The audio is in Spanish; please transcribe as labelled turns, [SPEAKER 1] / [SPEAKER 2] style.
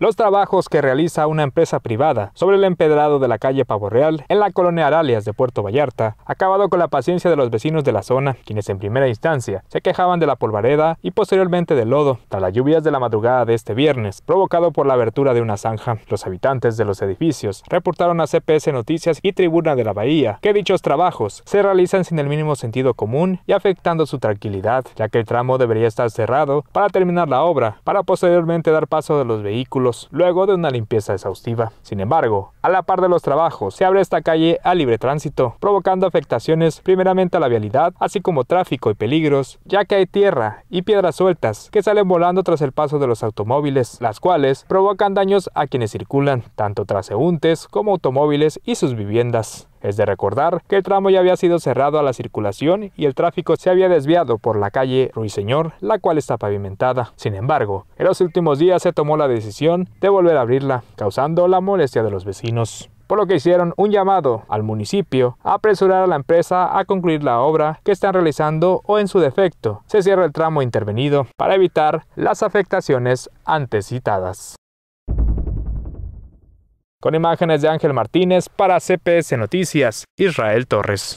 [SPEAKER 1] los trabajos que realiza una empresa privada sobre el empedrado de la calle Pavo Real en la colonia Aralias de Puerto Vallarta, acabado con la paciencia de los vecinos de la zona, quienes en primera instancia se quejaban de la polvareda y posteriormente del lodo, tras las lluvias de la madrugada de este viernes, provocado por la abertura de una zanja. Los habitantes de los edificios reportaron a CPS Noticias y Tribuna de la Bahía que dichos trabajos se realizan sin el mínimo sentido común y afectando su tranquilidad, ya que el tramo debería estar cerrado para terminar la obra, para posteriormente dar paso de los vehículos luego de una limpieza exhaustiva. Sin embargo, a la par de los trabajos, se abre esta calle a libre tránsito, provocando afectaciones primeramente a la vialidad, así como tráfico y peligros, ya que hay tierra y piedras sueltas que salen volando tras el paso de los automóviles, las cuales provocan daños a quienes circulan, tanto transeúntes como automóviles y sus viviendas. Es de recordar que el tramo ya había sido cerrado a la circulación y el tráfico se había desviado por la calle Ruiseñor, la cual está pavimentada. Sin embargo, en los últimos días se tomó la decisión de volver a abrirla, causando la molestia de los vecinos por lo que hicieron un llamado al municipio a apresurar a la empresa a concluir la obra que están realizando o en su defecto se cierra el tramo intervenido para evitar las afectaciones antes citadas. Con imágenes de Ángel Martínez para CPS Noticias, Israel Torres.